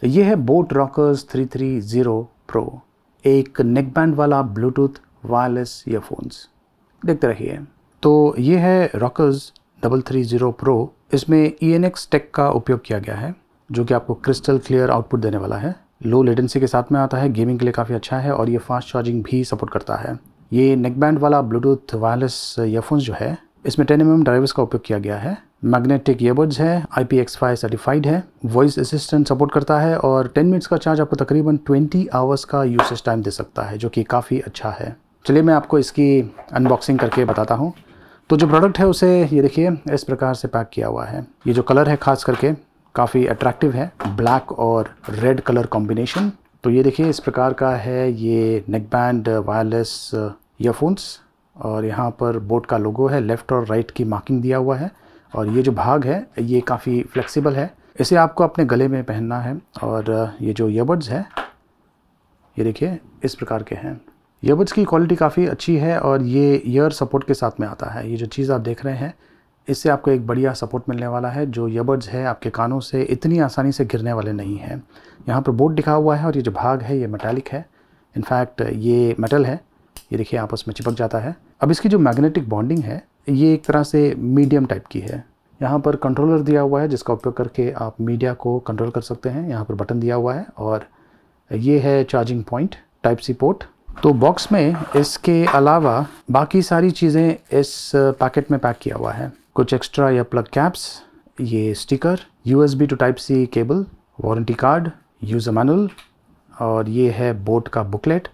तो ये है बोट रॉकर्स 330 प्रो एक नेक बैंड वाला ब्लूटूथ वायरलेस ईयरफोन्स देखते रहिए तो ये है Rockerz double three zero pro इसमें ई एन एक्स टेक का उपयोग किया गया है जो कि आपको क्रिस्टल क्लियर आउटपुट देने वाला है लो लेटेंसी के साथ में आता है गेमिंग के लिए काफ़ी अच्छा है और ये फास्ट चार्जिंग भी सपोर्ट करता है ये नेकबैंड वाला ब्लूटूथ वायरलेस ईयरफोन्स जो है इसमें टेन एम ड्राइवर्स का उपयोग किया गया है मैग्नेटिक ईयरबड्स है I P X five certified है वॉइस असिस्टेंट सपोर्ट करता है और टेन मिनट्स का चार्ज आपको तकरीबन ट्वेंटी आवर्स का यूसेज टाइम दे सकता है जो कि काफ़ी अच्छा है चलिए मैं आपको इसकी अनबॉक्सिंग करके बताता हूँ तो जो प्रोडक्ट है उसे ये देखिए इस प्रकार से पैक किया हुआ है ये जो कलर है ख़ास करके काफ़ी अट्रैक्टिव है ब्लैक और रेड कलर कॉम्बिनेशन तो ये देखिए इस प्रकार का है ये नेकबैंड वायरलेस ईयरफोन्स और यहाँ पर बोट का लोगो है लेफ़्ट और राइट की मार्किंग दिया हुआ है और ये जो भाग है ये काफ़ी फ्लेक्सिबल है इसे आपको अपने गले में पहनना है और ये जो ईयरबड्स है ये देखिए इस प्रकार के हैं ईयरबड्स की क्वालिटी काफ़ी अच्छी है और ये ईयर सपोर्ट के साथ में आता है ये जो चीज़ आप देख रहे हैं इससे आपको एक बढ़िया सपोर्ट मिलने वाला है जो ईयरबड्स है आपके कानों से इतनी आसानी से घिरने वाले नहीं हैं यहाँ पर बोट दिखा हुआ है और ये जो भाग है ये मेटालिक है इनफैक्ट ये मेटल है ये देखिए आपस में चिपक जाता है अब इसकी जो मैग्नेटिक बॉन्डिंग है ये एक तरह से मीडियम टाइप की है यहाँ पर कंट्रोलर दिया हुआ है जिसका उपयोग करके आप मीडिया को कंट्रोल कर सकते हैं यहाँ पर बटन दिया हुआ है और ये है charging point type C port तो बॉक्स में इसके अलावा बाकी सारी चीज़ें इस पैकेट में पैक किया हुआ है कुछ एक्स्ट्रा या प्लग कैप्स ये sticker U to type C cable warranty card use manual और ये है बोट का बुकलेट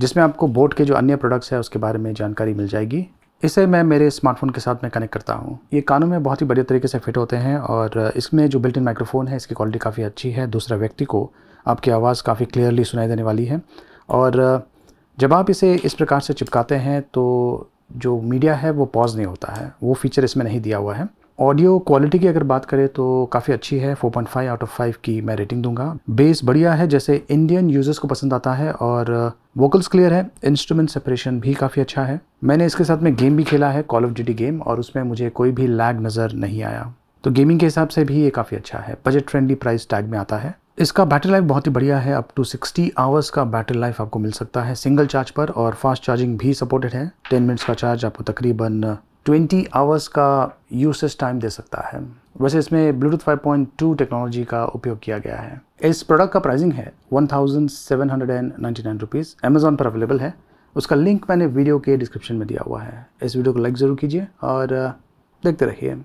जिसमें आपको बोट के जो अन्य प्रोडक्ट्स है उसके बारे में जानकारी मिल जाएगी इसे मैं मेरे स्मार्टफोन के साथ में कनेक्ट करता हूँ ये कानों में बहुत ही बढ़िया तरीके से फिट होते हैं और इसमें जो बिल्ट इन माइक्रोफोन है इसकी क्वालिटी काफ़ी अच्छी है दूसरा व्यक्ति को आपकी आवाज़ काफ़ी क्लियरली सुनाई देने वाली है और जब आप इसे इस प्रकार से चिपकाते हैं तो जो मीडिया है वो पॉज नहीं होता है वो फीचर इसमें नहीं दिया हुआ है ऑडियो क्वालिटी की अगर बात करें तो काफ़ी अच्छी है 4.5 आउट ऑफ 5 की मैं रेटिंग दूंगा बेस बढ़िया है जैसे इंडियन यूज़र्स को पसंद आता है और वोकल्स क्लियर है इंस्ट्रूमेंट सेपरेशन भी काफ़ी अच्छा है मैंने इसके साथ में गेम भी खेला है कॉल ऑफ ड्यूटी गेम और उसमें मुझे कोई भी लैग नज़र नहीं आया तो गेमिंग के हिसाब से भी ये काफ़ी अच्छा है बजट फ्रेंडली प्राइस टैग में आता है इसका बैटरी लाइफ बहुत ही बढ़िया है अप टू 60 आवर्स का बैटरी लाइफ आपको मिल सकता है सिंगल चार्ज पर और फास्ट चार्जिंग भी सपोर्टेड है 10 मिनट्स का चार्ज आपको तकरीबन ट्वेंटी आवर्स का यूसेज टाइम दे सकता है वैसे इसमें ब्लूटूथ 5.2 टेक्नोलॉजी का उपयोग किया गया है इस प्रोडक्ट का प्राइसिंग है one thousand seven hundred and ninety nine rupees Amazon पर अवेलेबल है उसका लिंक मैंने वीडियो के डिस्क्रिप्शन में दिया हुआ है इस वीडियो को लाइक ज़रूर कीजिए और देखते रहिए